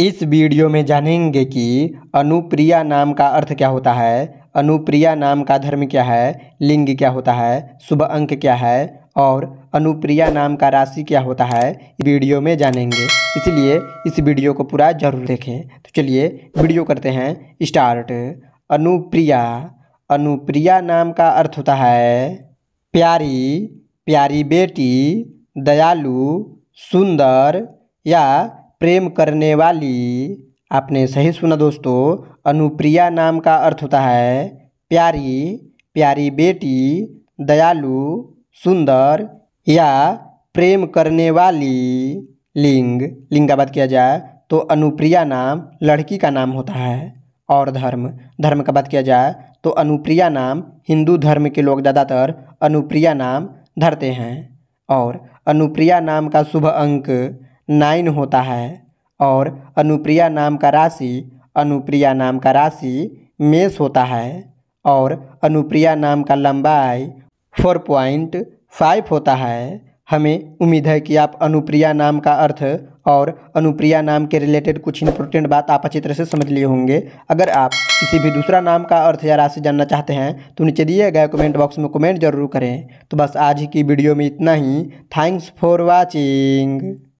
इस वीडियो में जानेंगे कि अनुप्रिया नाम का अर्थ क्या होता है अनुप्रिया नाम का धर्म क्या है लिंग क्या होता है शुभ अंक क्या है और अनुप्रिया नाम का राशि क्या होता है वीडियो में जानेंगे इसलिए इस वीडियो को पूरा जरूर देखें तो चलिए वीडियो करते हैं स्टार्ट अनुप्रिया अनुप्रिया नाम का अर्थ होता है प्यारी प्यारी बेटी दयालु सुंदर या प्रेम करने वाली आपने सही सुना दोस्तों अनुप्रिया नाम का अर्थ होता है प्यारी प्यारी बेटी दयालु सुंदर या प्रेम करने वाली लिंग लिंग का बात किया जाए तो अनुप्रिया नाम लड़की का नाम होता है और धर्म धर्म का बात किया जाए तो अनुप्रिया नाम हिंदू धर्म के लोग ज़्यादातर अनुप्रिया नाम धरते हैं और अनुप्रिया नाम का शुभ अंक नाइन होता है और अनुप्रिया नाम का राशि अनुप्रिया नाम का राशि मेष होता है और अनुप्रिया नाम का लंबाई फोर पॉइंट फाइव होता है हमें उम्मीद है कि आप अनुप्रिया नाम का अर्थ और अनुप्रिया नाम के रिलेटेड कुछ इंपॉर्टेंट बात आप अच्छी तरह से समझ लिए होंगे अगर आप किसी भी दूसरा नाम का अर्थ या राशि जानना चाहते हैं तो नीचे दिए गए कमेंट बॉक्स में कमेंट जरूर करें तो बस आज की वीडियो में इतना ही थैंक्स फॉर वॉचिंग